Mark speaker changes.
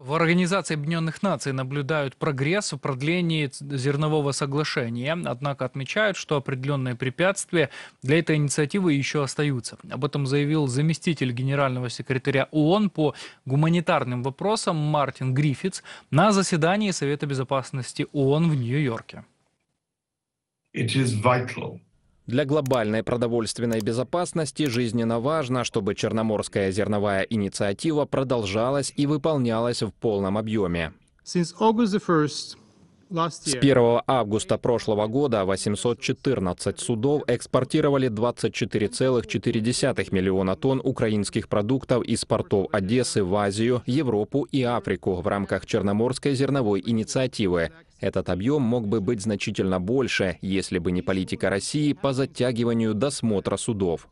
Speaker 1: В Организации Объединенных Наций наблюдают прогресс в продлении зернового соглашения, однако отмечают, что определенные препятствия для этой инициативы еще остаются. Об этом заявил заместитель генерального секретаря ООН по гуманитарным вопросам Мартин Гриффитс на заседании Совета Безопасности ООН в Нью-Йорке.
Speaker 2: Для глобальной продовольственной безопасности жизненно важно, чтобы Черноморская зерновая инициатива продолжалась и выполнялась в полном объеме. С 1 августа прошлого года 814 судов экспортировали 24,4 миллиона тонн украинских продуктов из портов Одессы в Азию, Европу и Африку в рамках Черноморской зерновой инициативы. Этот объем мог бы быть значительно больше, если бы не политика России по затягиванию досмотра судов.